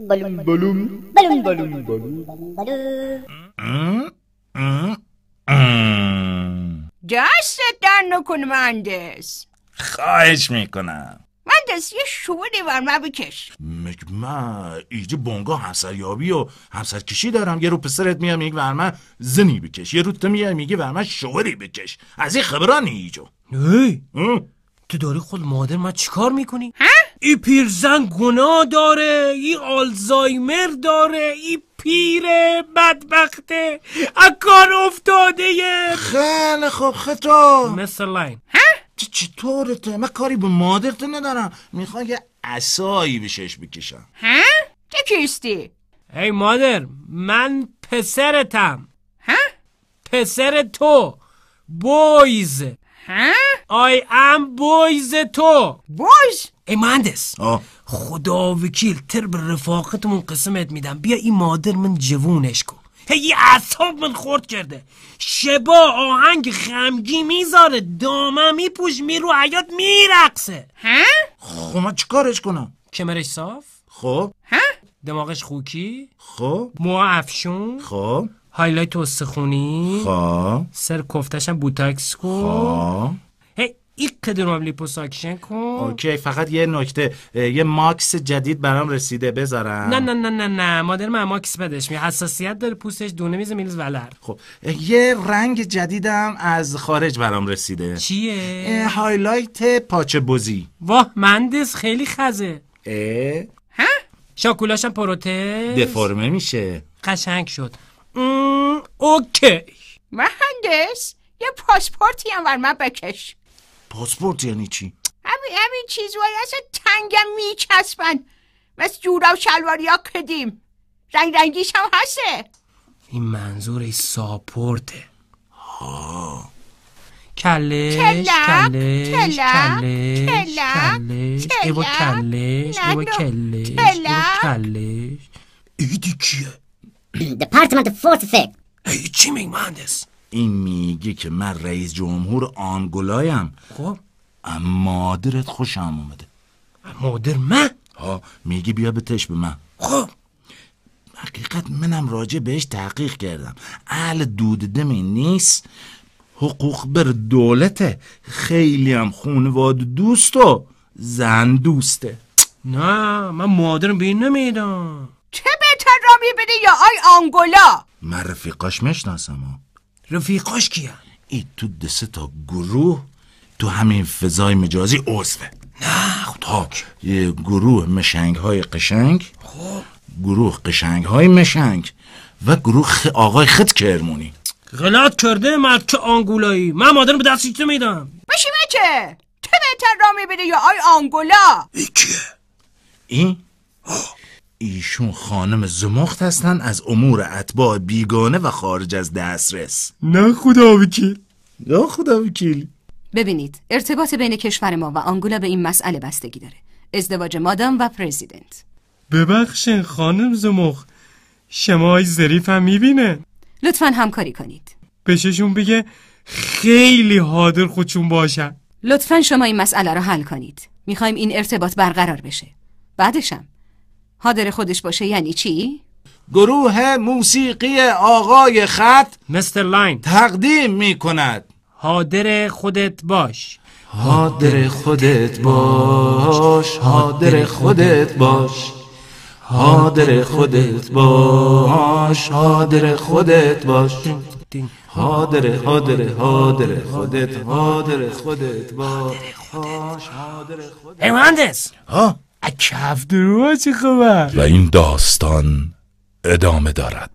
Balum balum balum دستت در نکن مندس خواهش میکنم مندس یه شوری بر من بکش مگمه من بانگا بونگا همسریابی و همسرکشی دارم یه رو پسرت میام میگه ورمه زنی بکش یه رو تو میام میگه ورمه من شوری بکش از این خبرانی ایجو تو داری خود مادر من چیکار میکنی؟ ها؟ ای پیرزن گناه داره ای آلزایمر داره ای پیره بدبخته اکار افتاده خیلی خوب خطا مثل لین تو من کاری به مادر تو ندارم میخوام یه عصایی به شش بکشم ها؟ چه کیستی؟ ای مادر من پسرتم ها؟ پسر تو بویز ها؟ آی ام بویز تو بویز؟ ای مهندس خدا وکیل تر به رفاقتمون قسمت میدم بیا این مادر من جوونش کن هی اصاب من خورد کرده شبا آهنگ خمگی میذاره دامه میپوش میرو حیات میرقصه ها؟ خب من چیکارش کنم؟ کمرش صاف؟ خب ها؟ دماغش خوکی؟ خب مو افشون؟ خب هایلایت سخونی خب سر کفتشم بوتکس کن؟ خب کدوم درام لیپوساکشن کن اوکی فقط یه نکته یه ماکس جدید برام رسیده بذارم نه نه نه نه نه مادر من ماکس بدش می حساسیت داره پوستش دونه میز میلز ولر خب یه رنگ جدیدم از خارج برام رسیده چیه هایلایت پاچه بزی واه مندس خیلی خزه ها شاکولاشم پروتئین دفرمه میشه قشنگ شد اوکی مهندس یه پاسپورتی هم بر من بکش پاسپورت یعنی چی همین همین چیز اصلا تنگم میچسبن مثل جورا و شلواری ها کدیم رنگ رنگیش هم هسته این منظور ای ساپورته کلش کلش کلش کلش کلش کلش کلش کلش کلش ایدی کیه؟ دپارتمنت فورت فکر چی کلش مهندس؟ این میگه که من رئیس جمهور آنگولایم خب اما مادرت خوشم اومده مادر من؟ ها میگی بیا تش به من خب حقیقت منم راجع بهش تحقیق کردم اهل دود دمی نیست حقوق بر دولته خیلی هم خونواد دوست و زن دوسته نه من مادرم به این نمیدم چه بهتر را میبینی یا آی آنگولا من رفیقاش میشناسم رفیقاش کیه؟ ای تو ده تا گروه تو همین فضای مجازی عضوه نه خدا خب یه گروه مشنگ های قشنگ خب گروه قشنگ های مشنگ و گروه آقای خط کرمونی غلط کرده مرد آنگولایی من مادرم به دستی میدم بشی بچه تو بهتر را میبینی یا آی آنگولا ای کیه؟ این ایشون خانم زمخت هستن از امور اتباع بیگانه و خارج از دسترس نه خدا وکیل نه خدا وکیل ببینید ارتباط بین کشور ما و آنگولا به این مسئله بستگی داره ازدواج مادام و پرزیدنت ببخشین خانم زمخ شمای زریف هم میبینه لطفا همکاری کنید بششون بگه خیلی حادر خودشون باشن لطفا شما این مسئله را حل کنید میخوایم این ارتباط برقرار بشه بعدشم حاضر خودش باشه یعنی چی؟ گروه موسیقی آقای خط مستر لاین تقدیم می کند حاضر خودت باش حاضر خودت باش حاضر خودت باش حاضر خودت باش حاضر خودت باش حاضر حاضر حاضر خودت حاضر خودت باش حاضر خودت مهندس ها کف درو چه و این داستان ادامه دارد